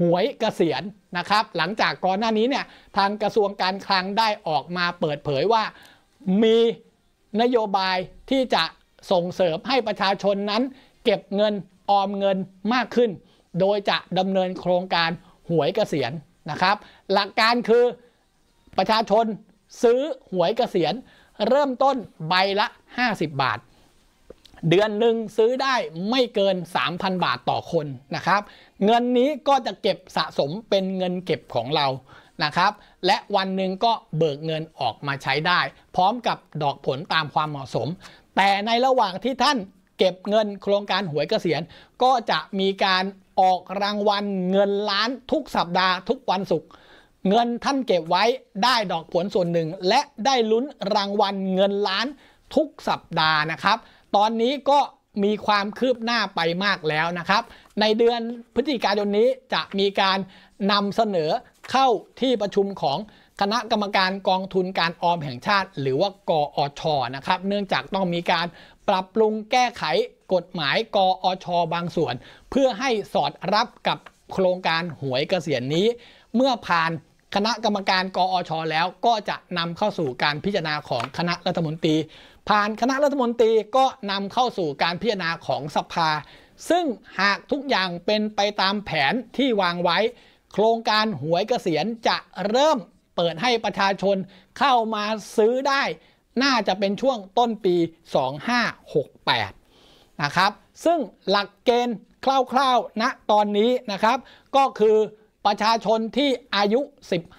หวยเกษียณนะครับหลังจากก่อนหน้านี้เนี่ยทางกระทรวงการคลังได้ออกมาเปิดเผยว่ามีนโยบายที่จะส่งเสริมให้ประชาชนนั้นเก็บเงินออมเงินมากขึ้น โดยจะดำเนินโครงการหวยเกษียณนะครับ หลักการคือประชาชนซื้อหวยเกษียณเริ่มต้นใบละ 50 บาทเดือนหนึ่งซื้อได้ไม่เกิน 3,000 บาทต่อคนนะครับ เงินนี้ก็จะเก็บสะสมเป็นเงินเก็บของเรานะครับ และวันหนึ่งก็เบิกเงินออกมาใช้ได้ พร้อมกับดอกผลตามความเหมาะสม แต่ในระหว่างที่ท่านเก็บเงินโครงการหวยเกษียณ ก็จะมีการออกรางวัล เงินล้านทุกสัปดาห์ทุกวันศุกร์เงินท่านเก็บไว้ได้ดอกผลส่วนหนึ่ง และได้ลุ้นรางวัล เงินล้านทุกสัปดาห์นะครับตอนนี้ก็มีความคืบหน้าไปมากแล้วนะครับ ในเดือนพฤศจิกายนนี้จะมีการนำเสนอเข้าที่ประชุมของคณะกรรมการกองทุนการออมแห่งชาติหรือว่ากออชอนะครับ เนื่องจากต้องมีการปรับปรุงแก้ไขกฎหมายกออชอบางส่วน เพื่อให้สอดรับกับโครงการหวยเกษียณนี้เมื่อผ่านคณะกรรมการกอชแล้ว ก็จะนำเข้าสู่การพิจารณาของคณะรัฐมนตรี ผ่านคณะรัฐมนตรีก็นำเข้าสู่การพิจารณาของสภา ซึ่งหากทุกอย่างเป็นไปตามแผนที่วางไว้ โครงการหวยเกษียณจะเริ่มเปิดให้ประชาชนเข้ามาซื้อได้ น่าจะเป็นช่วงต้นปี 2568นะครับซึ่งหลักเกณฑ์คร่าว ๆณนะตอนนี้นะครับ ก็คือประชาชนที่อายุ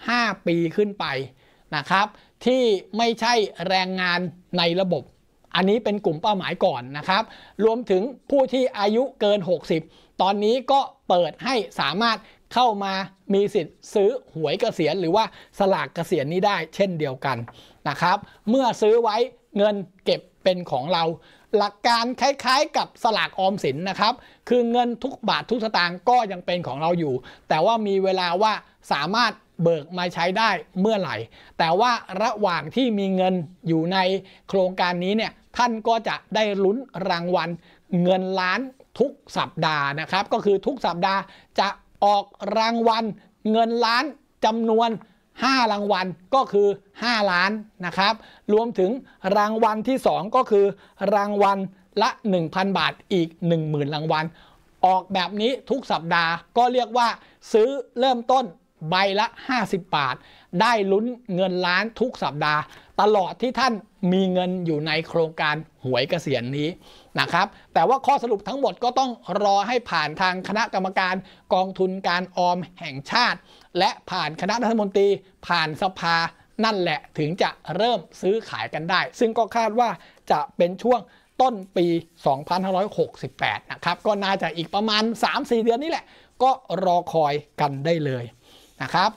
15 ปีขึ้นไปนะครับที่ไม่ใช่แรงงานในระบบ อันนี้เป็นกลุ่มเป้าหมายก่อนนะครับ รวมถึงผู้ที่อายุเกิน 60 ตอนนี้ก็เปิดให้สามารถเข้ามามีสิทธิ์ซื้อหวยเกษียณหรือว่าสลากเกษียณนี้ได้เช่นเดียวกันนะครับ เมื่อซื้อไว้เงินเก็บเป็นของเราหลักการคล้ายๆกับสลากออมสินนะครับ คือเงินทุกบาททุกสตางค์ก็ยังเป็นของเราอยู่ แต่ว่ามีเวลาว่าสามารถเบิกมาใช้ได้เมื่อไหร่ แต่ว่าระหว่างที่มีเงินอยู่ในโครงการนี้เนี่ย ท่านก็จะได้ลุ้นรางวัล เงินล้านทุกสัปดาห์นะครับ ก็คือทุกสัปดาห์จะออกรางวัล เงินล้านจำนวน5รางวัลก็คือ 5 ล้านนะครับ รวมถึงรางวัลที่ 2 ก็คือ รางวัลละ 1,000 บาทอีก 10,000รางวัลออกแบบนี้ทุกสัปดาห์ก็เรียกว่าซื้อเริ่มต้นใบละ 50 บาท ได้ลุ้นเงินล้านทุกสัปดาห์ตลอดที่ท่านมีเงินอยู่ในโครงการหวยเกษียณนี้นะครับแต่ว่าข้อสรุปทั้งหมดก็ต้องรอให้ผ่านทางคณะกรรมการกองทุนการออมแห่งชาติ และผ่านคณะรัฐมนตรีผ่านสภานั่นแหละถึงจะเริ่มซื้อขายกันได้ ซึ่งก็คาดว่าจะเป็นช่วงต้นปี 2568 นะครับก็น่าจะอีกประมาณ 3-4 เดือนนี้แหละ ก็รอคอยกันได้เลยนะครับ